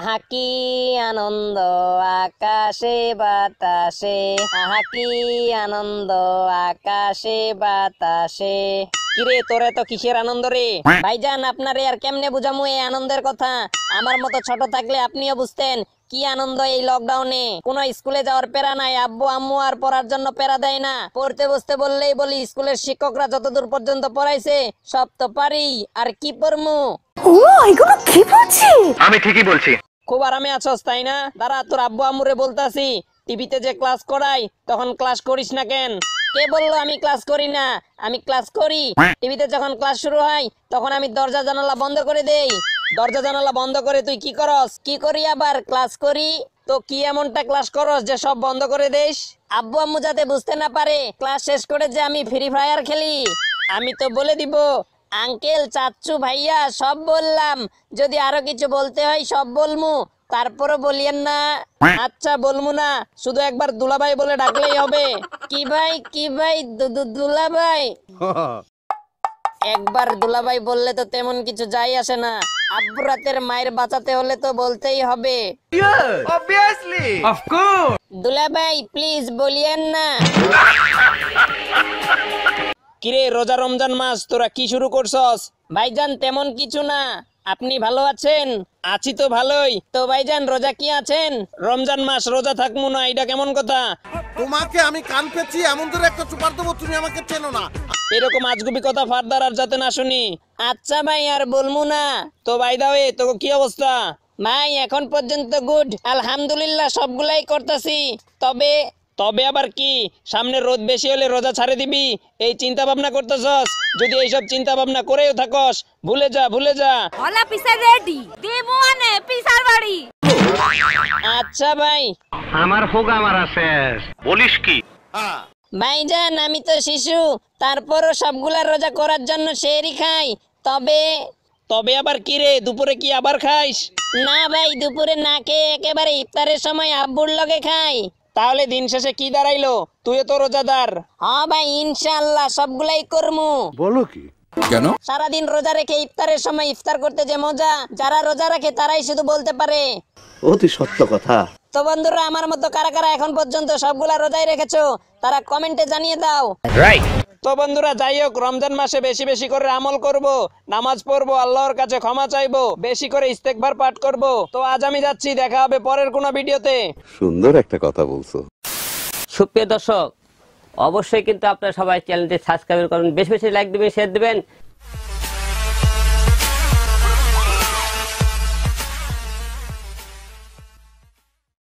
আহা কি আনন্দ আকাশে বাতাসে আহা কি আনন্দ আকাশে বাতাসে কিরে তোরে তো কিসের আনন্দ রে ভাইজান আপনারে আর কেমনে বুঝামু এই আনন্দের কথা আমার মতো ছোট থাকলে আপনিও বুঝতেন কি আনন্দ এই লকডাউনে কোন স্কুলে যাওয়ার পেরা নাই আব্বু আম্মু আর পড়ার জন্য পেরা দেয় না পড়তে বসতে বললেই বলি স্কুলের শিক্ষকরা যতদূর পর্যন্ত পড়াইছে সব তো পারি আর কি পড়মু ও এগুলো কি বলছি আমি ঠিকই বলছি খুব আরামে আছস তাই না দাঁড়া তোর আব্বু আমরে বলতাছি টিভিতে যে ক্লাস করাই তখন ক্লাস করিস না কেন কে বললো আমি ক্লাস করি না আমি ক্লাস করি টিভিতে যখন ক্লাস শুরু হয় তখন আমি দরজা জানালা বন্ধ করে দেই দরজা জানালা বন্ধ করে তুই কি করস কি করি আবার ক্লাস করি তো কি এমনটা ক্লাস করস যে সব বন্ধ করে দেশ আব্বু আম্মু যাতে বুঝতে না পারে ক্লাস শেষ করে যে আমি ফ্রি ফায়ার খেলি আমি তো বলে দিব আঙ্কেল চাচ্ছু ভাইয়া সব বললাম যদি আরো কিছু বলতে হয় সব বলমু তারপরও বলিয়েন না আচ্ছা বলমু না শুধু একবার দুলাভাই বলে ডাকলেই হবে কি ভাই কি ভাই দুলাভাই একবার দুলাভাই বললে তো তেমন কিছু যাই আসে না আব্বু রাতের মায়ের বাঁচাতে হলে তো বলতেই হবে দুলাভাই প্লিজ বলিয়েন না কিরে রোজা রমজান মাস তোরা কি শুরু করছস ভাইজান তেমন কিছু না আপনি ভালো আছেন আছি তো ভালোই তো ভাইজান রোজা কি আছেন রমজান মাস রোজা থাকবো না এটা কেমন কথা তোমাকে আমি কান পেছি এমন ধরে একটা চুপার দেবো তুমি আমাকে চেনো না এরকম আজগুবি কথা ফারদার আর যাতে না শুনি আচ্ছা ভাই আর বলমু না তো ভাই দাওয়ে তো কি অবস্থা ভাই এখন পর্যন্ত গুড আলহামদুলিল্লাহ সবগুলাই করতেছি তবে তবে আবার কি সামনে রোদ বেশি হলে রোজা ছাড়ে দিবি এই চিন্তা ভাবনা করতেছস যদি এইসব চিন্তা ভাবনা করেও থাকস ভুলে যা ভুলে যা হলা রেডি পিসার বাড়ি আচ্ছা ভাই আমার ফোগা মারা শেষ বলিস কি ভাইজান আমি তো শিশু তারপরও সবগুলা রোজা করার জন্য সেরি খাই তবে তবে আবার কি রে দুপুরে কি আবার খাইস না ভাই দুপুরে না খেয়ে একেবারে ইফতারের সময় আব্বুর লগে খাই তাহলে দিন শেষে কি দাঁড়াইলো তুই তো রোজাদার হ্যাঁ ভাই ইনশাল্লাহ সবগুলাই করমু বলো কি কেন সারাদিন রোজা রেখে ইফতারের সময় ইফতার করতে যে মজা যারা রোজা রাখে তারাই শুধু বলতে পারে অতি সত্য কথা তো বন্ধুরা আমার মতো কারা কারা এখন পর্যন্ত সবগুলা রোজাই রেখেছো তারা কমেন্টে জানিয়ে দাও রাইট তো বন্ধুরা যাই হোক রমজান মাসে বেশি বেশি করে আমল করব নামাজ পড়বো আল্লাহর কাছে ক্ষমা চাইবো বেশি করে ইস্তেকবার পাঠ করব তো আজ আমি যাচ্ছি দেখা হবে পরের কোন ভিডিওতে সুন্দর একটা কথা বলছো সুপ্রিয় দর্শক অবশ্যই কিন্তু আপনারা সবাই চ্যানেলটি সাবস্ক্রাইব করুন বেশি বেশি লাইক দেবেন শেয়ার দেবেন